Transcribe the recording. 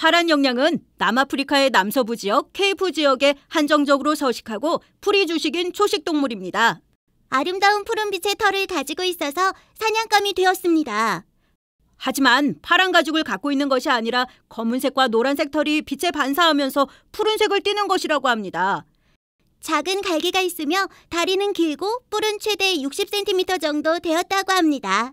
파란 영양은 남아프리카의 남서부 지역 케이프 지역에 한정적으로 서식하고 풀이 주식인 초식 동물입니다. 아름다운 푸른빛의 털을 가지고 있어서 사냥감이 되었습니다. 하지만 파란 가죽을 갖고 있는 것이 아니라 검은색과 노란색 털이 빛에 반사하면서 푸른색을 띠는 것이라고 합니다. 작은 갈기가 있으며 다리는 길고 뿔은 최대 60cm 정도 되었다고 합니다.